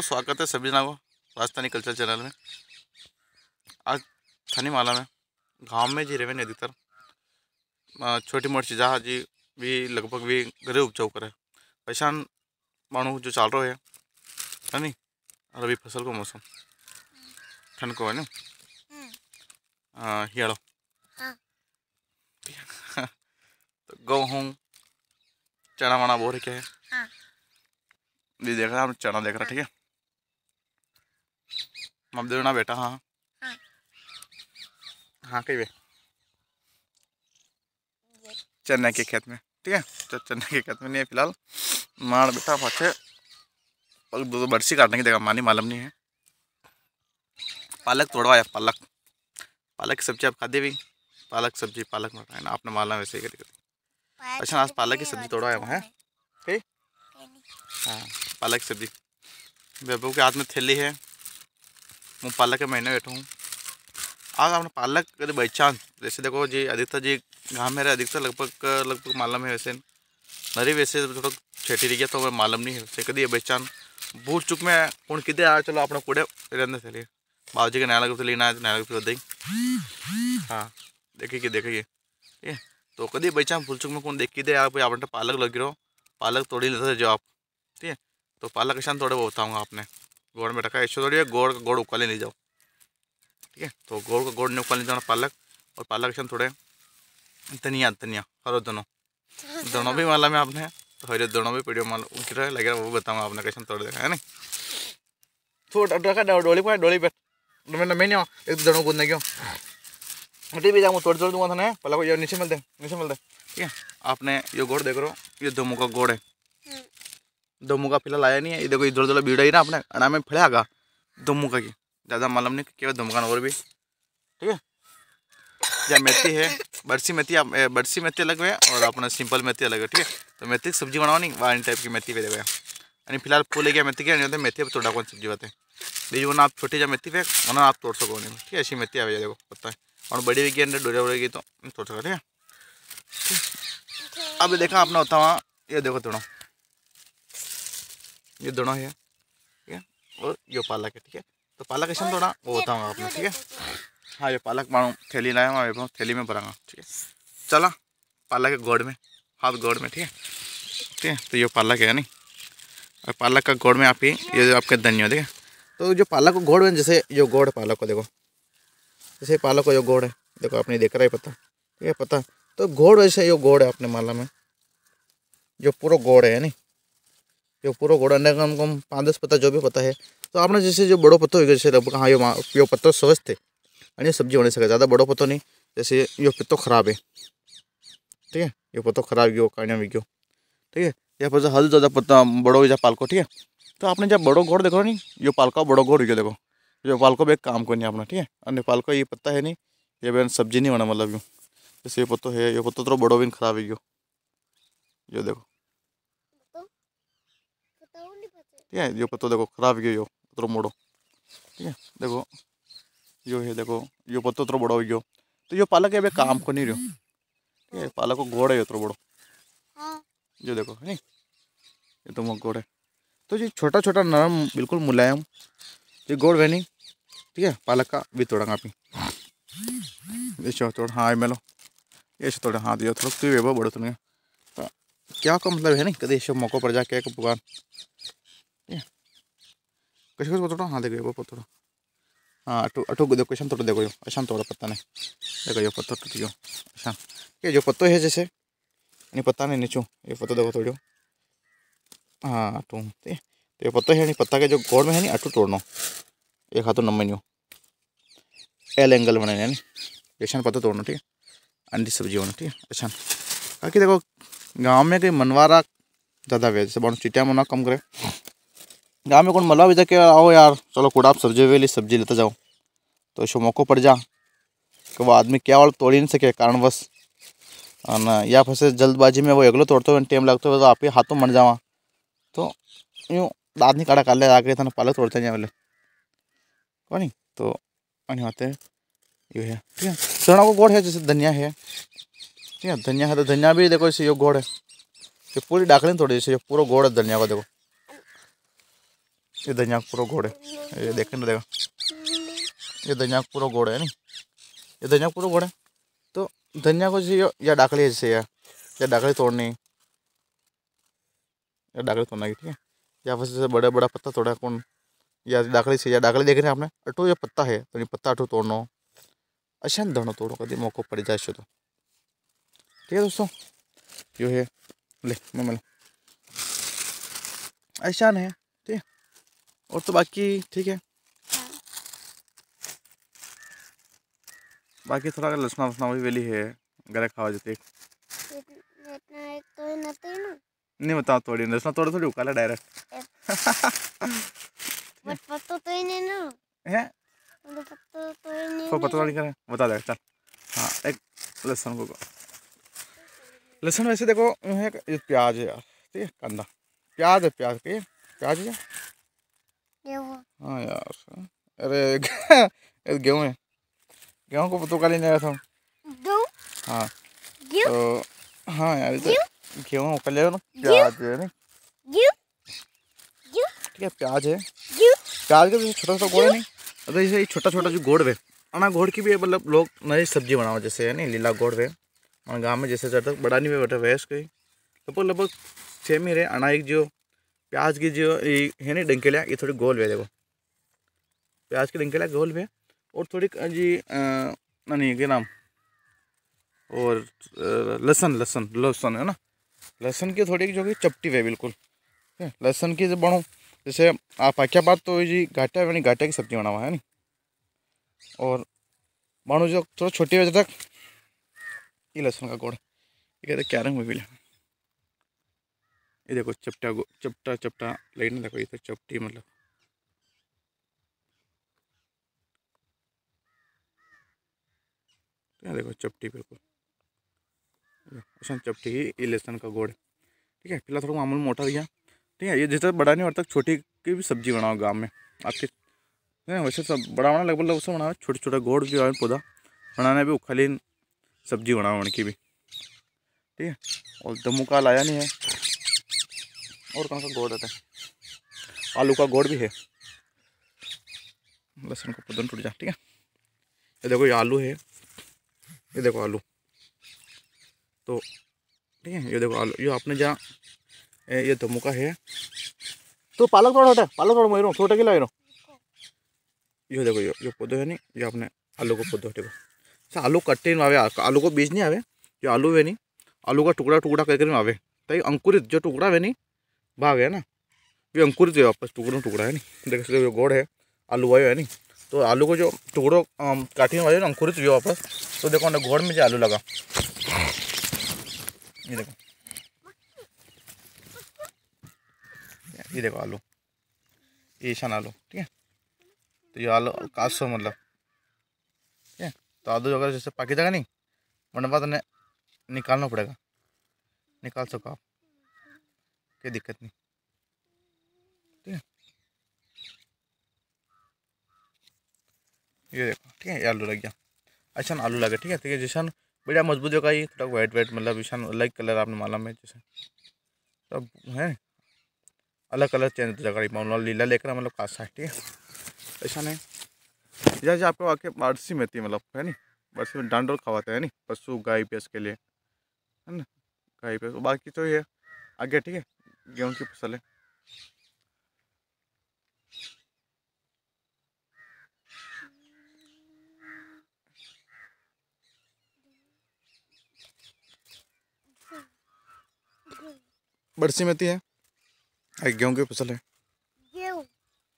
दोस्तों स्वागत है सभी जना को राजस्थानी कल्चर चैनल में आज थनीमाला में गांव में जी रेवन अधिकतर छोटी मोटी चीज़ा जी भी लगभग भी घरे उपजाऊ करे परेशान मानू जो चाल रहे है है नी और अभी फसल को मौसम ठंड को है नी हम्म। हियाड़ो हाँ। तो गेहूँ चना वना बो रखे है ये हाँ। देख रहा हम चना देख रहे ठीक है મમદેવ ના બેટા हाँ हाँ, हाँ कही भाई चेन्नई के खेत में ठीक है तो चेन्नई के खेत में नहीं है फिलहाल मार बेटा पाछे दो दो बरसी काटने की देखा मानी मालूम नहीं है पालक तोड़वाया पालक पालक की सब्जी आप दी भी पालक सब्जी पालक मत ना आपने मालना वैसे ही करी अच्छा आज पालक की सब्जी तोड़वाया वहाँ ठीक हाँ पालक की सब्जी बेबू के हाथ में थैली है मैं पालक के महीने बैठा हूँ आज आपने पालक कभी बाई चांस जैसे देखो जी अधिकतर जी गाँव मेरा अधिकतर लगभग लगभग मालूम है वैसे नरी वैसे थोड़ा छेटी रही गया तो मैं मालूम नहीं है वैसे कभी बाई चांस भूल चुक में कौन कितने आया चलो अपना कूड़े रहने चलिए बाबू जी का नया लगे तो लेना है नया लगे तो, तो दें हाँ देखिए देखिए ठीक है तो कभी बाई चांस भूल चुक में कौन देख किधर आया भाई पालक लग रहो पालक तोड़ी लेते जो आप ठीक है तो पालक के साथ थोड़े बताऊँगा आपने गोड़ में रखा है इससे थोड़ी गोड़ का गोड़ उकाले नहीं जाओ ठीक है तो गोड़ का गोड़ नहीं उकाले जाना पालक और पालक से थोड़े धनिया धनिया हरो दोनों दोनों भी माला में आपने तो हरे दोनों भी पीढ़ियों माला है लगे वो बताऊँगा आपने कैसे तोड़ देखा है ना थोड़ा तो रखा डोली पाए डोली पर मैं नहीं एक तो दोनों कूदने क्यों हटी भी जाऊँ तोड़ तोड़ दूंगा था ना पहला को ये नीचे मिलते नीचे मिलते ठीक है आपने ये गोड़ देख रहे हो ये दोनों का गोड़ है दोमू का फिलहाल आया नहीं है देखो इधर उधर भीड़ ही ना अपने अना में आगा दोमू का की ज़्यादा मालूम नहीं केवल धमकान और भी ठीक है या मेथी है बरसी मेथी आप बरसी मेथी अलग है और अपना सिंपल मेथी अलग है ठीक है तो मेथी की सब्जी बनाओ नहीं वाइन टाइप की मेथी पे देखा यानी फिलहाल फूल गया मेथी के मेथी अब तोड़ा कौन सब्जी हैं बीज वो आप छोटी जा मेथी पे वरना आप तोड़ सको नहीं ठीक है ऐसी मेथी आ देखो पता है और बड़ी हुई अंदर डोरे वोरे गई तो तोड़ सको ठीक है अब देखा आपने होता वहाँ ये देखो थोड़ा ये दोनों है ठीक है और ये पालक है ठीक है तो पालक ऐसा थोड़ा वो बताऊँगा आपने ठीक है हाँ ये पालक मारूँ थैली लाया मैं थैली में भराऊँगा ठीक है चला पालक है गोड़ में हाथ गोड़ में ठीक है ठीक है तो ये पालक है नहीं और पालक का गोड़ में आप ही ये जो आपके धन्य ठीक है तो जो पालक को गोड़ में जैसे जो गोड़ पालक को देखो जैसे पालक को जो गोड़ है देखो आपने देख रहा है पता ठीक है पता तो गोड़ वैसे ये गोड़ है अपने माला में जो पूरा गोड़ है नहीं ये पूरा घोड़ा ने कम कम पाँच दस पत्ता जो भी पता है तो आपने जैसे जो बड़ो पत्तो जैसे हाँ ये यो पत्तो स्वस्थ है यानी सब्जी बनी सके ज़्यादा बड़ो पत्तो नहीं जैसे यो पत्तों खराब है ठीक है ये पत्तों खराब गो काड़िया में गो ठीक है या फिर हल ज़्यादा पत्ता बड़ो या पालको ठीक है तो आपने जब बड़ो घोड़ देखो नहीं यो पालका बड़ो घोड़ हो देखो जो पालको भी एक काम को नहीं अपना ठीक है अन्य पालको ये पत्ता है नहीं ये भी सब्जी नहीं बना मतलब यूँ जैसे ये पत्तो है ये पत्तो थोड़ा तो बड़ो भी खराब है गो ये देखो ठीक है ये पत्तो देखो खराब गया यो उतरो मोड़ो ठीक है देखो यो है देखो यो पत्तो उतरो बड़ो हो गयो तो यो पालक अभी काम को नहीं रहो ठीक है पालक को गोड़ है तो बड़ो जो देखो है ये तो गोड़ है तो ये छोटा छोटा नरम बिल्कुल मुलायम ये गोड़ है ठीक है पालक का भी तोड़ा आप थोड़ा हाँ मेलो ये थोड़ा हाँ दिया थोड़ा तू बड़ो तो तुम्हें क्या का मतलब है नहीं कभी मौकों पर जाके भगवान कैसे कैसे पतोड़ो हाँ देखो पतोड़ो हाँ अटू अटू देखो ऐसा तोड़ देखो ऐसा तोड़ पत्ता नहीं देखो यो पत्ता टूट गयो ऐसा अच्छा। ये जो पत्तो है जैसे नहीं पत्ता नहीं नीचू ये पत्तो देखो तोड़ो हाँ अटू तो ये पत्तो है नहीं पत्ता के जो गोड़ में है नहीं अटू तोड़नो ये हाथों नम्बर नहीं एल एंगल बनाने नहीं ऐसा पत्ता तोड़ना ठीक है अंडी सब्जी होना ठीक है अच्छा बाकी देखो गाँव में कहीं मनवारा ज़्यादा वे जैसे बहुत चिटिया मना कम करे गाँव में कौन मलवा भी जाके आओ यार चलो कुड़ाप आप सब्जी वाली सब्जी लेते जाओ तो ऐसे मौको पड़ जा कि वो आदमी क्या और तोड़ ही नहीं सके बस ना या फिर जल्दबाजी में वो अगलो तोड़ते हुए टाइम लगते हुए तो आप ही हाथों मर जावा तो यूँ आदमी काड़ा काले आगे थाना पाले तोड़ते जाए बोले कौन तो अन्य होते ये है ठीक है सोना को गोड़ है जैसे धनिया है ठीक है धनिया है तो धनिया भी देखो इसे ये गोड़ है ये पूरी डाकड़ी थोड़ी जैसे ये पूरा गोड़ है धनिया को देखो ये धनिया पूरा घोड़ ये देखने देगा ये धनिया पूरा है नहीं ये धनिया पूरा घोड़ है तो धनिया को जैसे या डाकली है जैसे या या डाकली तोड़नी या डाकली तोड़ना की ठीक है या फिर बड़ा बड़ा पत्ता तोड़ा कौन या डाकली से या डाकली देख रहे हैं आपने अटो या पत्ता है तो नहीं पत्ता अटो तोड़ना अच्छा दोनों तोड़ो कभी मौको पड़ जाए तो ठीक है दोस्तों यो है ले मैं मिलो ऐसा है और तो बाकी ठीक है बाकी थोड़ा लसना वसना भी वेली है गरे खावा जाते तो नहीं बताओ थोड़ी लसना थोड़ी थोड़ी उकाला डायरेक्ट बट पत्तो तो ही नहीं ना है तो पत्तो तो ही नहीं तो पत्तो नहीं करे बता दे चल हाँ एक लहसुन को लहसुन वैसे देखो है प्याज है यार ठीक है कंदा प्याज है प्याज के प्याज है हाँ यार अरे गेहूँ है गेहूँ को तो कल ही नहीं आया था हाँ तो हाँ यार गेहूँ कल ले प्याज है ठीक है प्याज है प्याज का तो छोटा सा गोड़ है नहीं अरे जैसे छोटा छोटा जो गोड़ है अना गोड़ की भी मतलब लोग नई सब्जी बनाओ जैसे है नहीं लीला गोड़ है हमारे गाँव में जैसे जब तक बड़ा नहीं हुआ बैठा वैस कोई लगभग लगभग छः मेरे अना एक जो प्याज की जो है ना डंकेलियाँ ये थोड़ी गोल है देखो प्याज की डंकेलियाँ गोल है और थोड़ी जी नहीं क्या नाम और लहसन लहसन लहसन है ना लहसन की थोड़ी जो कि चपटी है बिल्कुल लहसन की जब बनो जैसे आप आख्या बात तो जी घाटा यानी घाटा की सब्जी बना हुआ है नी और मानो जो थोड़ा छोटी वजह तक ये लहसुन का गोड़ ये कहते क्या रंग में भी ये देखो चपटा चपटा चपटा लाइट देखो ये तो चपटी मतलब देखो चपटी बिल्कुल चपटी ही लहसन का गोड़ ठीक है फिलहाल थोड़ा मामूल मोटा दिया ठीक है ये जितना बड़ा नहीं होता छोटी की भी सब्जी बनाओ गाँव में आपके नहीं वैसे सब बड़ा बना लगभग उससे बनाओ छोटे छोटा गोड़ भी और पौधा बनाने भी उखली सब्जी बनाओ उनकी भी ठीक है और दमू का लाया नहीं है और कौन सा गोड़ रहता है आलू का गोड़ भी है लहसुन का पौधन टूट जा ठीक है ये देखो ये आलू है ये देखो आलू तो ठीक है ये देखो आलू ये आपने जहाँ ये मुका है तो पालक थोड़ा छोटा पालक मई मोरू छोटा किलो मोरू ये देखो ये ये पौधे है नहीं ये आपने आलू को पौधे हटेगा अच्छा आलू कट्टे नहीं आवे आलू को बीज नहीं आवे जो आलू है नहीं आलू का टुकड़ा टुकड़ा करके आवे तो अंकुरित जो टुकड़ा है नहीं भाग है ना ये अंकुरित हुए वापस टुकड़ों टुकड़ा है नहीं देख सकते जो गोड़ है आलू वायु है नहीं तो आलू को जो टुकड़ों काटने वाले ना अंकुरित हुए वापस तो देखो ना घोड़ में जो आलू लगा ये देखो ये देखो आलू ये ईशान आलू ठीक है तो ये आलू काश सो मतलब ठीक है तो आलू अगर जैसे पाकि जाएगा नहीं मैंने बात निकालना पड़ेगा निकाल सको आप कोई दिक्कत नहीं ठीक है ये देखो ठीक है ये आलू लग गया अच्छा आलू लगे ठीक है ठीक है जैसा बढ़िया मजबूत होगा ये थोड़ा वाइट वाइट मतलब ईशान अलग कलर आपने माला में जैसे सब तो है अलग कलर चेंज हो जाएगा मामला लीला लेकर मतलब कासा है ठीक है ऐसा नहीं जैसे आपको आके बारसी में थी मतलब है नी बारसी में डांडोल खवाते हैं नहीं पशु गाय भैंस के लिए है ना गाय भैंस बाकी तो ये आगे ठीक है गेहूं की फसल है बरसी मेथी है हाँ, गेहूं की फसल है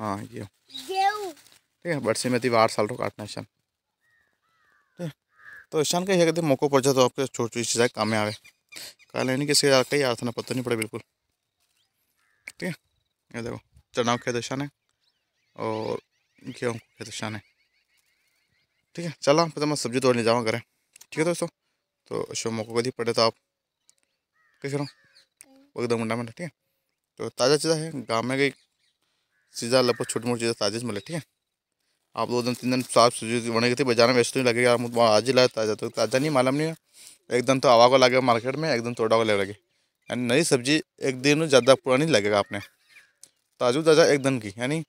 हाँ गेहूं ठीक है बरसी मेथी आठ साल रो काटना है तो ईशान का यह कहते मौको पड़ जाए तो आपके छोटी छोटी चीज़ें काम में गए कल यानी किसी का आर्थना पता नहीं पड़े बिल्कुल ये देखो चनाव खेत शान है और गेहूँ खेत शान है ठीक है चला फिर तो मैं सब्जी तोड़ने जाऊँगा करें ठीक है दोस्तों तो शो मौको दी पड़े तो आप कैसे रहो वो एकदम मुंडा मंडा ठीक है तो ताज़ा चीज़ा है गाँव में गई चीज़ा लगभग छोटी मोटी ताजी से मिले ठीक है आप दो दिन तीन दिन साफ सब्जी बनेगी थी बाजार में वैसे नहीं लगेगा आज ही लाए ताज़ा तो ताज़ा नहीं मालूम नहीं है एकदम तो हवा को लगेगा मार्केट में एकदम तोड़ा को ले लगे यानी नई सब्जी एक दिन ज़्यादा पुरानी लगेगा आपने ताजुब दर्जा एक दिन की यानी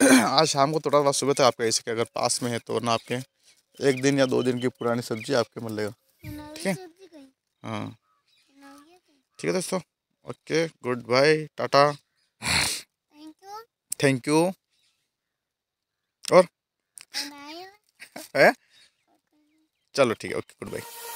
आज शाम को थोड़ा बहुत सुबह तक आपका ऐसे अगर पास में है तो वरना आपके एक दिन या दो दिन की पुरानी सब्जी आपके मिल लेगा ठीक है हाँ ठीक है दोस्तों okay good bye tata thank you और है चलो ठीक है ओके गुड बाय